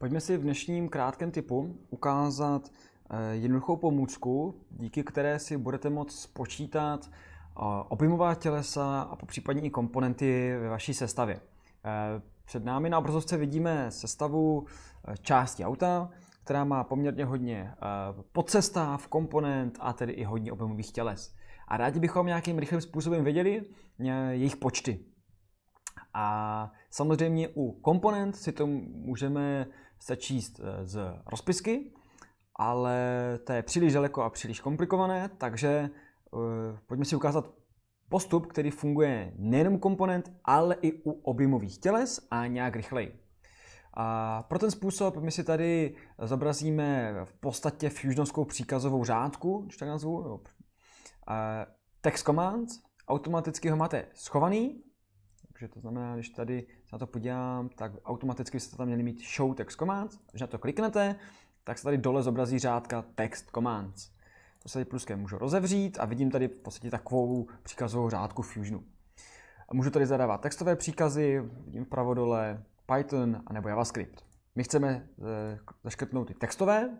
Pojďme si v dnešním krátkém typu ukázat eh, jednoduchou pomůcku, díky které si budete moct spočítat eh, objemová tělesa a popřípadně i komponenty ve vaší sestavě. Eh, před námi na obrazovce vidíme sestavu části auta, která má poměrně hodně podsestav, komponent a tedy i hodně objemových těles. A rádi bychom nějakým rychlým způsobem věděli jejich počty. A samozřejmě u komponent si to můžeme sečíst eh, z rozpisky, ale to je příliš daleko a příliš komplikované, takže eh, pojďme si ukázat postup, který funguje nejenom komponent, ale i u objemových těles a nějak rychleji. A pro ten způsob my si tady zobrazíme v podstatě fusionovskou příkazovou řádku, když tak nazvu, eh, text command, automaticky ho máte schovaný takže to znamená, když tady se na to podívám, tak automaticky jste tam měli mít show text commands. Když na to kliknete, tak se tady dole zobrazí řádka text commands. To se tady pluskem můžu rozevřít a vidím tady v podstatě takovou příkazovou řádku Fusionu. A můžu tady zadávat textové příkazy, vidím vpravo dole Python nebo JavaScript. My chceme eh, zaškrtnout ty textové,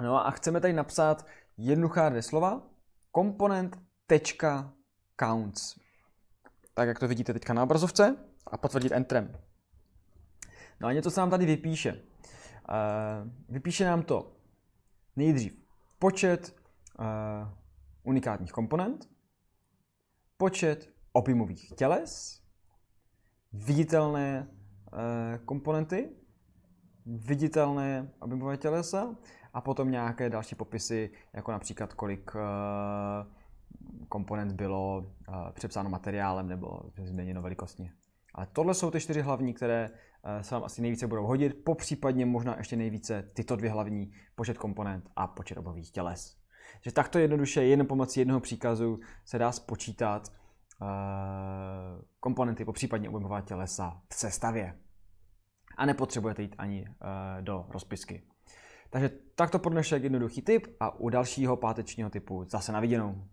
no a chceme tady napsat jednoduchá dvě slova, komponent.counts tak jak to vidíte teďka na obrazovce, a potvrdit Enterem. No a něco se nám tady vypíše. Eh, vypíše nám to nejdřív počet eh, unikátních komponent, počet objemových těles, viditelné eh, komponenty, viditelné objemové tělesa a potom nějaké další popisy, jako například kolik komponent bylo eh, přepsáno materiálem nebo změněno velikostně. Ale tohle jsou ty čtyři hlavní, které eh, se vám asi nejvíce budou hodit, popřípadně možná ještě nejvíce tyto dvě hlavní, počet komponent a počet obových těles. Že takto jednoduše, jen pomocí jednoho příkazu se dá spočítat eh, komponenty, popřípadně objemová tělesa v sestavě. A nepotřebujete jít ani do rozpisky. Takže takto pro dnešek jednoduchý tip a u dalšího pátečního typu zase na viděnou.